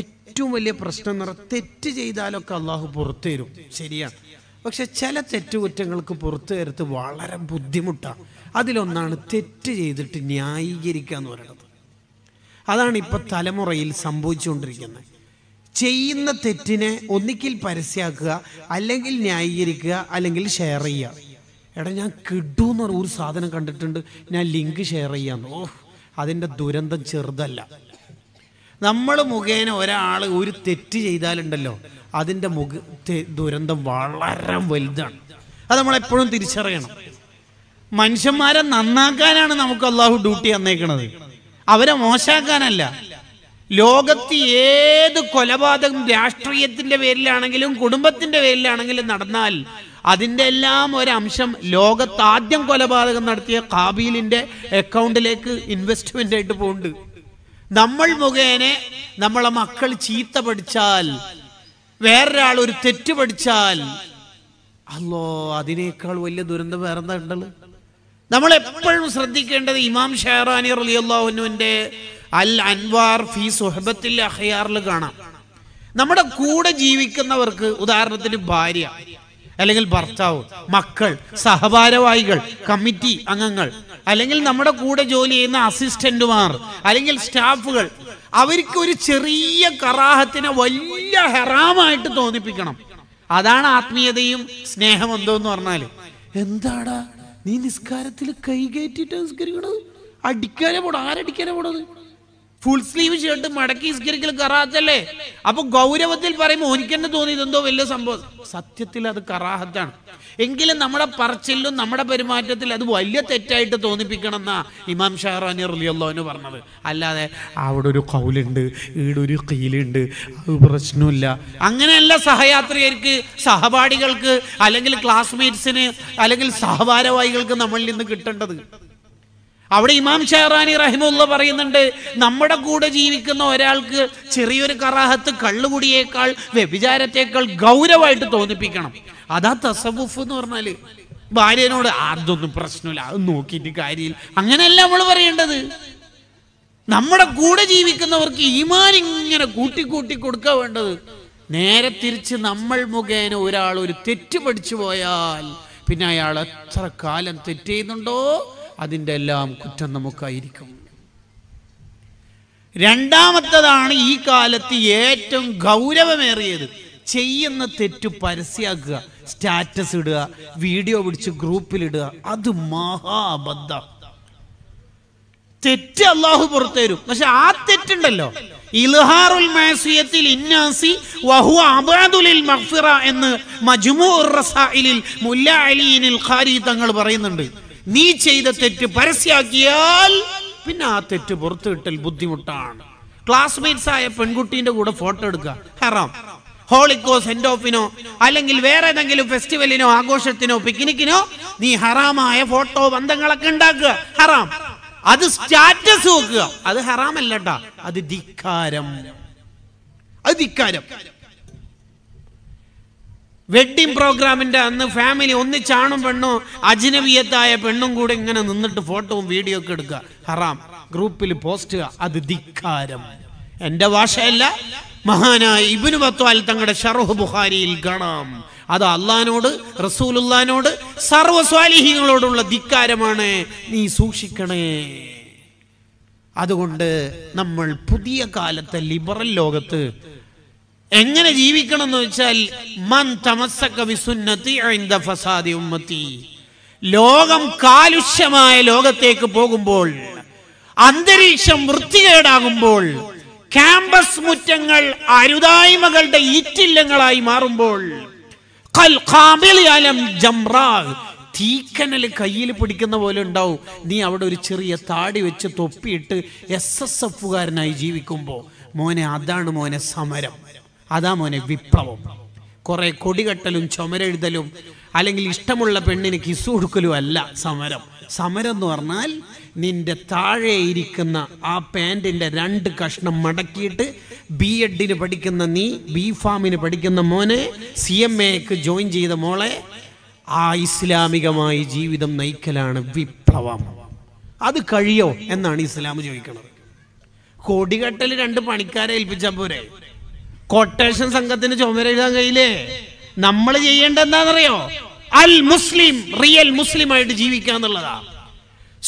ഏറ്റവും വലിയ പ്രശ്നം എന്ന് പറഞ്ഞാൽ തെറ്റ് ചെയ്താലൊക്കെ അള്ളാഹു പുറത്തു തരും ശരിയാ പക്ഷെ ചില തെറ്റുകുറ്റങ്ങൾക്ക് പുറത്തു തരത്ത് വളരെ ബുദ്ധിമുട്ടാണ് അതിലൊന്നാണ് തെറ്റ് ചെയ്തിട്ട് ന്യായീകരിക്കുക എന്ന് പറയുന്നത് അതാണ് ഇപ്പോൾ തലമുറയിൽ സംഭവിച്ചുകൊണ്ടിരിക്കുന്നത് ചെയ്യുന്ന തെറ്റിനെ ഒന്നിക്കിൽ പരസ്യമാക്കുക അല്ലെങ്കിൽ ന്യായീകരിക്കുക അല്ലെങ്കിൽ ഷെയർ ചെയ്യുക എടാ ഞാൻ പറഞ്ഞ ഒരു സാധനം കണ്ടിട്ടുണ്ട് ഞാൻ ലിങ്ക് ഷെയർ ചെയ്യാന്ന് ഓ അതിൻ്റെ ദുരന്തം ചെറുതല്ല നമ്മൾ മുഖേന ഒരാൾ ഒരു തെറ്റ് ചെയ്താലുണ്ടല്ലോ അതിൻ്റെ മുഖ ദുരന്തം വളരെ വലുതാണ് അത് നമ്മളെപ്പോഴും തിരിച്ചറിയണം മനുഷ്യന്മാരെ നന്നാക്കാനാണ് നമുക്ക് അള്ളാഹു ഡ്യൂട്ടി തന്നേക്കണത് അവരെ മോശാക്കാനല്ല ലോകത്ത് ഏത് കൊലപാതകം രാഷ്ട്രീയത്തിന്റെ പേരിലാണെങ്കിലും കുടുംബത്തിന്റെ പേരിലാണെങ്കിലും നടന്നാൽ അതിൻ്റെ എല്ലാം ഒരംശം ലോകത്ത് ആദ്യം കൊലപാതകം നടത്തിയ കാബീലിന്റെ അക്കൗണ്ടിലേക്ക് ഇൻവെസ്റ്റ്മെന്റ് ആയിട്ട് പോകുന്നുണ്ട് നമ്മൾ മുഖേനെ നമ്മളെ മക്കൾ ചീത്ത പഠിച്ചാൽ വേറൊരാൾ ഒരു തെറ്റ് പഠിച്ചാൽ അല്ലോ അതിനേക്കാൾ വലിയ ദുരന്തം വേറെന്താ ഉണ്ടല്ലോ നമ്മൾ എപ്പോഴും ശ്രദ്ധിക്കേണ്ടത് ഇമാം ഷെഹറാനി റലിയല്ലാഹുനുവിൻ്റെ അൽ അൻവാർ ഫി സുഹബത്തിൽ അഹയാറിൽ കാണാം നമ്മുടെ കൂടെ ജീവിക്കുന്നവർക്ക് ഉദാഹരണത്തിന് ഭാര്യ അല്ലെങ്കിൽ ഭർത്താവ് മക്കൾ സഹഭാരവാഹികൾ കമ്മിറ്റി അംഗങ്ങൾ അല്ലെങ്കിൽ നമ്മുടെ കൂടെ ജോലി ചെയ്യുന്ന അസിസ്റ്റന്റുമാർ അല്ലെങ്കിൽ സ്റ്റാഫുകൾ അവർക്ക് ഒരു ചെറിയ കറാഹത്തിനെ വലിയ ഹെറാമായിട്ട് തോന്നിപ്പിക്കണം അതാണ് ആത്മീയതയും സ്നേഹം എന്തോന്ന് എന്ന് പറഞ്ഞാൽ എന്താടാ നീ നിസ്കാരത്തിൽ കൈകയറ്റിട്ട് നിസ്കരിക്കണത് അടിക്കാനെ പോടാ ആരടിക്കാനേ പോടത് ഫുൾ സ്ലീവ് ഷർട്ട് മടക്കി ഇസ്കരിക്കൽ കറാഹത്തല്ലേ അപ്പൊ ഗൗരവത്തിൽ പറയുമ്പോൾ ഒനിക്കെന്നെ തോന്നി ഇതെന്തോ വലിയ സംഭവം സത്യത്തിൽ അത് കറാഹത്താണ് എങ്കിലും നമ്മുടെ പറച്ചിലും നമ്മുടെ പെരുമാറ്റത്തിൽ അത് വലിയ തെറ്റായിട്ട് തോന്നിപ്പിക്കണം എന്നാ ഇമാം ഷാറാനി റലിയല്ലോന് പറഞ്ഞത് അല്ലാതെ അവിടെ ഒരു കൗലുണ്ട് ഈടെ ഒരു കീലുണ്ട് അത് പ്രശ്നമില്ല അങ്ങനെയല്ല സഹയാത്രികർക്ക് സഹപാഠികൾക്ക് അല്ലെങ്കിൽ ക്ലാസ്മേറ്റ്സിന് അല്ലെങ്കിൽ സഹഭാരവാഹികൾക്ക് നമ്മളിൽ നിന്ന് കിട്ടേണ്ടത് അവിടെ ഇമാം ഷെഹറാനി റഹിമുള്ള പറയുന്നുണ്ട് നമ്മുടെ കൂടെ ജീവിക്കുന്ന ഒരാൾക്ക് ചെറിയൊരു കറാഹത്ത് കള്ളുകുടിയേക്കാൾ വ്യഭിചാരത്തേക്കാൾ ഗൗരവമായിട്ട് തോന്നിപ്പിക്കണം അതാ തസവുഫ് എന്ന് പറഞ്ഞാല് ഭാര്യനോട് അതൊന്നും പ്രശ്നമില്ല അത് നോക്കിയിട്ട് കാര്യമില്ല അങ്ങനെയല്ല നമ്മൾ പറയേണ്ടത് നമ്മുടെ കൂടെ ജീവിക്കുന്നവർക്ക് ഈമാൻ ഇങ്ങനെ കൂട്ടി കൂട്ടി വേണ്ടത് നേരെ തിരിച്ച് നമ്മൾ മുഖേന ഒരാൾ ഒരു തെറ്റ് പഠിച്ചു പോയാൽ പിന്നെ അയാൾ എത്ര കാലം തെറ്റ് ചെയ്യുന്നുണ്ടോ അതിൻ്റെ എല്ലാം കുറ്റം നമുക്കായിരിക്കും രണ്ടാമത്തതാണ് ഈ കാലത്ത് ഏറ്റവും ഗൗരവമേറിയത് ചെയ്യുന്ന തെറ്റ് പരസ്യാക്കുക സ്റ്റാറ്റസ് ഇടുക വീഡിയോ പിടിച്ച് ഗ്രൂപ്പിലിടുക അത് മഹാബദ്ധ തെറ്റ് അള്ളാഹു പുറത്തുതരും പക്ഷെ ആ തെറ്റുണ്ടല്ലോ ഇൽഹാറുൽ മാസിയത്തിൽ ഇന്നാസി വഹു അബാദുലിൽ മഗ്ഫിറ എന്ന് മജ്മൂ റസായിലിൽ മുല്ല അലീനിൽ ഖാരി തങ്ങൾ പറയുന്നുണ്ട് നീ ചെയ്ത തെറ്റ് പരസ്യാക്കിയാൽ പിന്നെ ആ തെറ്റ് പുറത്തു കിട്ടൽ ബുദ്ധിമുട്ടാണ് ക്ലാസ്മേറ്റ്സ് ആയ പെൺകുട്ടിന്റെ കൂടെ ഫോട്ടോ എടുക്കുക ഹറാം ഹോളിക്കോ സെന്റ് ഓഫിനോ അല്ലെങ്കിൽ വേറെ ഏതെങ്കിലും ഫെസ്റ്റിവലിനോ ആഘോഷത്തിനോ പിക്നിക്കിനോ നീ ഹറാമായ ഫോട്ടോ ബന്ധങ്ങളൊക്കെ ഉണ്ടാക്കുക ഹറാം അത് സ്റ്റാറ്റസ് വെക്കുക അത് ഹറാമല്ലട്ടാ അത് ധിക്കാരം അത് ധിക്കാരം വെഡ്ഡിംഗ് പ്രോഗ്രാമിന്റെ അന്ന് ഫാമിലി ഒന്നിച്ചാണും പെണ്ണും അജ്നബിയത്തായ പെണ്ണും കൂടെ ഇങ്ങനെ നിന്നിട്ട് ഫോട്ടോവും വീഡിയോ ഒക്കെ എടുക്കുക ഹറാം ഗ്രൂപ്പിൽ പോസ്റ്റ് അത് ധിക്കാരം എന്റെ ഭാഷയല്ല മഹാനായ ഇബിന് പത്വാൽ തങ്ങളുടെ ഷറുഹ് ബുഹാരിയിൽ കാണാം അത് അള്ളഹാനോട് റസൂലുല്ലാനോട് സർവസ്വാലിഹികളോടുള്ള ധിക്കാരമാണ് നീ സൂക്ഷിക്കണേ അതുകൊണ്ട് നമ്മൾ പുതിയ കാലത്തെ ലിബറൽ ലോകത്ത് എങ്ങനെ ജീവിക്കണം എന്ന് വെച്ചാൽ മൻ തമസക്ക വിസുന്നത്തി ഐന്ദ ഫസാദി ഉമ്മത്തി ലോകം കാലുഷ്യമായ ലോകത്തേക്ക് പോകുമ്പോൾ അന്തരീക്ഷം വൃത്തികേടാകുമ്പോൾ ക്യാമ്പസ് മുറ്റങ്ങൾ അരുതായ്മകളുടെ ഈറ്റില്ലങ്ങളായി മാറുമ്പോൾ തീക്കനൽ കയ്യിൽ പിടിക്കുന്ന പോലെ ഉണ്ടാവും നീ അവിടെ ഒരു ചെറിയ താടി വെച്ച് തൊപ്പിയിട്ട് എസ് എസ് എഫുകാരനായി ജീവിക്കുമ്പോൾ മോനെ അതാണ് മോനെ സമരം അതാ മോനെ വിപ്ലവം കുറേ കൊടികെട്ടലും ചുമരെഴുതലും അല്ലെങ്കിൽ ഇഷ്ടമുള്ള പെണ്ണിന് കിസ് കൊടുക്കലും അല്ല സമരം സമരം എന്ന് പറഞ്ഞാൽ നിന്റെ താഴെ ഇരിക്കുന്ന ആ പാൻറ്റിൻ്റെ രണ്ട് കഷ്ണം മടക്കിയിട്ട് ബി എഡിന് പഠിക്കുന്ന നീ ബി ഫാമിന് പഠിക്കുന്ന മോനെ സി എം എക്ക് ജോയിൻ ചെയ്ത മോളെ ആ ഇസ്ലാമികമായി ജീവിതം നയിക്കലാണ് വിപ്ലവം അത് കഴിയോ എന്നാണ് ഇസ്ലാം ചോദിക്കുന്നത് കൊടികെട്ടൽ രണ്ട് പണിക്കാരെ ഏൽപ്പിച്ച പോരെ കൊട്ടേഷൻ സംഘത്തിന് ചുമര എഴുതാൻ കഴിയില്ലേ നമ്മൾ ചെയ്യേണ്ട എന്താണെന്നറിയോ അൽ മുസ്ലിം റിയൽ മുസ്ലിം ആയിട്ട് ജീവിക്കുക എന്നുള്ളതാ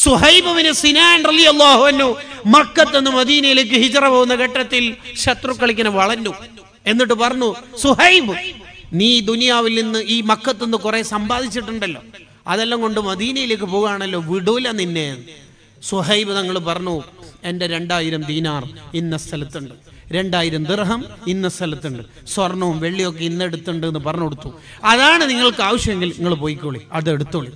സുഹൈബിന് സിനാൻ റലി അള്ളാഹുവന്നു മക്കത്തുനിന്ന് മദീനയിലേക്ക് ഹിജറ പോകുന്ന ഘട്ടത്തിൽ ശത്രുക്കളിക്കിനെ വളഞ്ഞു എന്നിട്ട് പറഞ്ഞു സുഹൈബ് നീ ദുനിയാവിൽ നിന്ന് ഈ മക്കത്തു നിന്ന് കുറെ സമ്പാദിച്ചിട്ടുണ്ടല്ലോ അതെല്ലാം കൊണ്ട് മദീനയിലേക്ക് പോവുകയാണല്ലോ വിടൂല നിന്നെ സുഹൈബ് തങ്ങൾ പറഞ്ഞു എൻ്റെ രണ്ടായിരം ദീനാർ ഇന്ന സ്ഥലത്തുണ്ട് രണ്ടായിരം ദിർഹം ഇന്ന സ്ഥലത്തുണ്ട് സ്വർണവും വെള്ളിയൊക്കെ ഇന്നെടുത്തുണ്ട് എന്ന് പറഞ്ഞു കൊടുത്തു അതാണ് നിങ്ങൾക്ക് ആവശ്യമെങ്കിൽ നിങ്ങൾ പോയിക്കോളി അത് എടുത്തോളി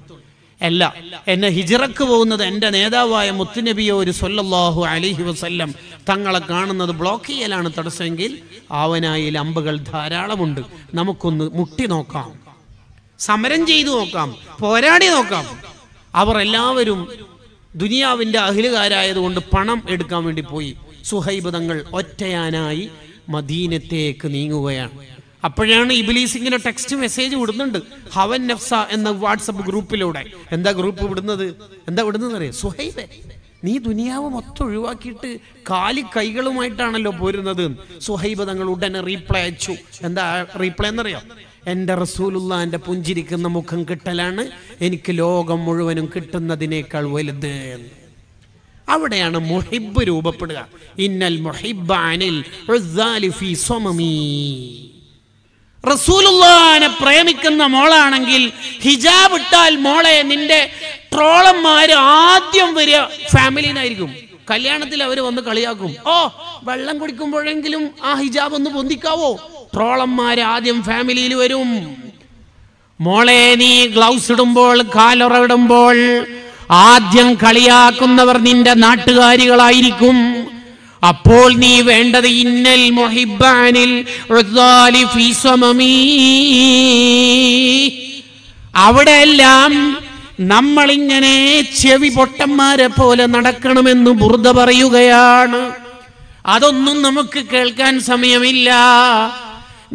അല്ല എന്നെ ഹിജിറക്ക് പോകുന്നത് എൻ്റെ നേതാവായ മുത്തുനബിയോ ഒരു സൊല്ലാഹു അലിഹി വസല്ലം തങ്ങളെ കാണുന്നത് ബ്ലോക്ക് ചെയ്യലാണ് തടസ്സമെങ്കിൽ ആവനായിൽ അമ്പുകൾ ധാരാളമുണ്ട് നമുക്കൊന്ന് മുട്ടി നോക്കാം സമരം ചെയ്തു നോക്കാം പോരാടി നോക്കാം അവർ എല്ലാവരും ദുനിയാവിന്റെ അഖിലുകാരായതുകൊണ്ട് പണം എടുക്കാൻ വേണ്ടി പോയി സുഹൈബ് തങ്ങൾ ഒറ്റയാനായി മദീനത്തേക്ക് നീങ്ങുകയാണ് അപ്പോഴാണ് ഇബിലീസ് ഇങ്ങനെ ടെക്സ്റ്റ് മെസ്സേജ് വിടുന്നുണ്ട് ഹവൻ നഫ്സ എന്ന വാട്സപ്പ് ഗ്രൂപ്പിലൂടെ എന്താ ഗ്രൂപ്പ് വിടുന്നത് എന്താ വിടുന്നത് അറിയാം സുഹൈബ് നീ ദുനിയാവ് മൊത്തം ഒഴിവാക്കിയിട്ട് കാലി കൈകളുമായിട്ടാണല്ലോ പോരുന്നത് സുഹൈബ് തങ്ങൾ ഉടനെ റീപ്ലൈ അയച്ചു എന്താ റീപ്ലൈ എന്നറിയാം എൻ്റെ റസൂലുള്ളാൻ്റെ പുഞ്ചിരിക്കുന്ന മുഖം കിട്ടലാണ് എനിക്ക് ലോകം മുഴുവനും കിട്ടുന്നതിനേക്കാൾ വലുത് അവിടെയാണ് മുഹിബ് രൂപപ്പെടുക ഇന്നൽ മുഹിബാനിൽ റസൂലുള്ളാനെ പ്രേമിക്കുന്ന മോളാണെങ്കിൽ ഹിജാബ് ഇട്ടാൽ മോളെ നിന്റെ ട്രോളന്മാര് ആദ്യം വരിക ഫാമിലിനായിരിക്കും കല്യാണത്തിൽ അവർ വന്ന് കളിയാക്കും ഓ വെള്ളം കുടിക്കുമ്പോഴെങ്കിലും ആ ഹിജാബ് ഒന്ന് പൊന്തിക്കാവോ ട്രോളന്മാർ ആദ്യം ഫാമിലിയിൽ വരും മോളെ നീ ഗ്ലൗസ് ഇടുമ്പോൾ കാലുറവിടുമ്പോൾ ആദ്യം കളിയാക്കുന്നവർ നിന്റെ നാട്ടുകാരികളായിരിക്കും അപ്പോൾ നീ വേണ്ടത് ഇന്നൽ മൊഹിബാനിൽ അവിടെയെല്ലാം നമ്മളിങ്ങനെ ചെവി പൊട്ടന്മാരെ പോലെ നടക്കണമെന്ന് ബുർദ പറയുകയാണ് അതൊന്നും നമുക്ക് കേൾക്കാൻ സമയമില്ല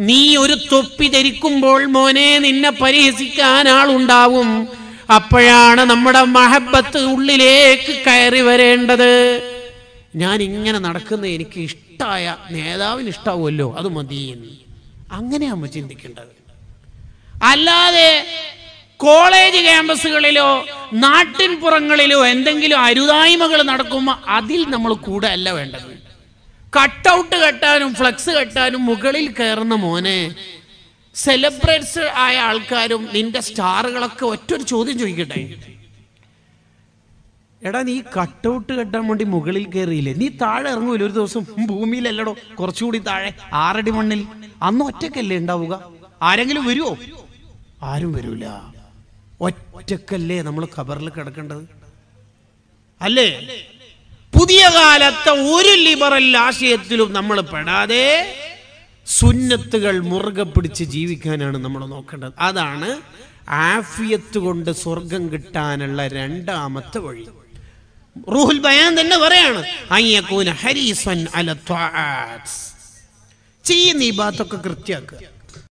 നീ ഒരു തൊപ്പി ധരിക്കുമ്പോൾ മോനെ നിന്നെ പരിഹസിക്കാൻ ആളുണ്ടാവും അപ്പോഴാണ് നമ്മുടെ മഹബത്ത് ഉള്ളിലേക്ക് കയറി വരേണ്ടത് ഞാൻ ഇങ്ങനെ നടക്കുന്ന എനിക്ക് ഇഷ്ടമായ നേതാവിന് ഇഷ്ടാവുമല്ലോ അത് മതി അങ്ങനെയാണ് ചിന്തിക്കേണ്ടത് അല്ലാതെ കോളേജ് ക്യാമ്പസുകളിലോ നാട്ടിൻപുറങ്ങളിലോ എന്തെങ്കിലും അരുതായ്മകൾ നടക്കുമ്പോൾ അതിൽ നമ്മൾ കൂടെ അല്ല വേണ്ടത് കട്ടൗട്ട് കെട്ടാനും ഫ്ലക്സ് കെട്ടാനും മുകളിൽ കയറുന്ന മോനെ സെലിബ്രേറ്റ്സ് ആയ ആൾക്കാരും നിന്റെ സ്റ്റാറുകളൊക്കെ ഒറ്റൊരു ചോദ്യം ചോദിക്കട്ടെ എടാ നീ കട്ടൗട്ട് കെട്ടാൻ വേണ്ടി മുകളിൽ കയറിയില്ലേ നീ താഴെ ഇറങ്ങൂല ഒരു ദിവസം ഭൂമിയിലല്ലടോ കുറച്ചുകൂടി താഴെ ആറടി മണ്ണിൽ അന്ന് ഒറ്റക്കല്ലേ ഉണ്ടാവുക ആരെങ്കിലും വരുമോ ആരും വരൂല ഒറ്റക്കല്ലേ നമ്മൾ ഖബറിൽ കിടക്കേണ്ടത് അല്ലേ പുതിയ കാലത്തെ ഒരു ലിബറൽ ആശയത്തിലും നമ്മൾ പെടാതെ സുന്നത്തുകൾ മുറുകെ പിടിച്ച് ജീവിക്കാനാണ് നമ്മൾ നോക്കേണ്ടത് അതാണ് ആഫിയത്ത് കൊണ്ട് സ്വർഗം കിട്ടാനുള്ള രണ്ടാമത്തെ വഴി റൂഹുൽ ബയാൻ തന്നെ പറയാണ് ചെയ്യുന്ന ഈ ഭാഗത്തൊക്കെ കൃത്യമാക്കുക